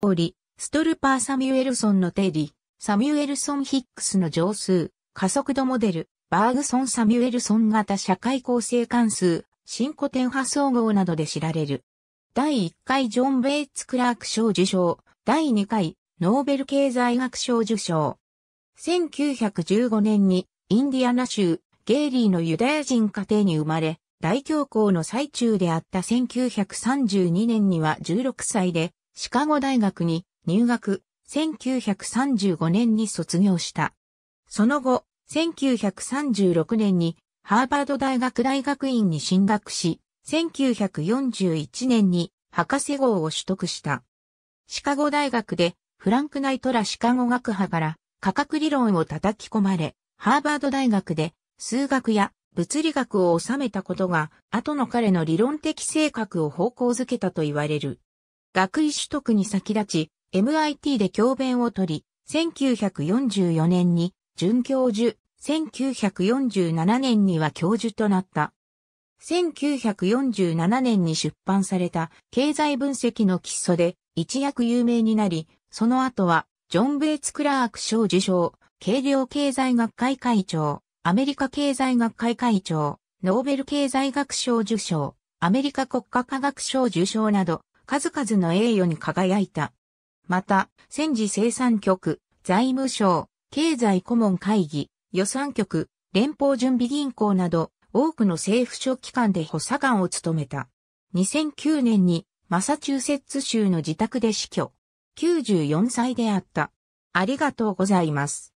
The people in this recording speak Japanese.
おり、ストルパー・サミュエルソンの定理、サミュエルソン・ヒックスの乗数、加速度モデル、バーグソン・サミュエルソン型社会構成関数、新古典派総合などで知られる。第1回ジョン・ベイツ・クラーク賞受賞、第2回ノーベル経済学賞受賞。1915年にインディアナ州ゲイリーのユダヤ人家庭に生まれ、大恐慌の最中であった1932年には16歳でシカゴ大学に入学、1935年に卒業した。その後、1936年にハーバード大学大学院に進学し、1941年に博士号を取得した。シカゴ大学でフランク・ナイトラシカゴ学派から科学理論を叩き込まれ、ハーバード大学で数学や物理学を収めたことが、後の彼の理論的性格を方向づけたと言われる。学位取得に先立ち、MIT で教鞭を取り、1944年に准教授、1947年には教授となった。1947年に出版された経済分析の基礎で一躍有名になり、その後はジョン・ベイツ・クラーク賞受賞、軽量経済学会会長、アメリカ経済学会会長、ノーベル経済学賞受賞、アメリカ国家科学賞受賞など、数々の栄誉に輝いた。また、戦時生産局、財務省、経済顧問会議、予算局、連邦準備銀行など、多くの政府諸機関で補佐官を務めた。2009年にマサチューセッツ州の自宅で死去。94歳であった。ありがとうございます。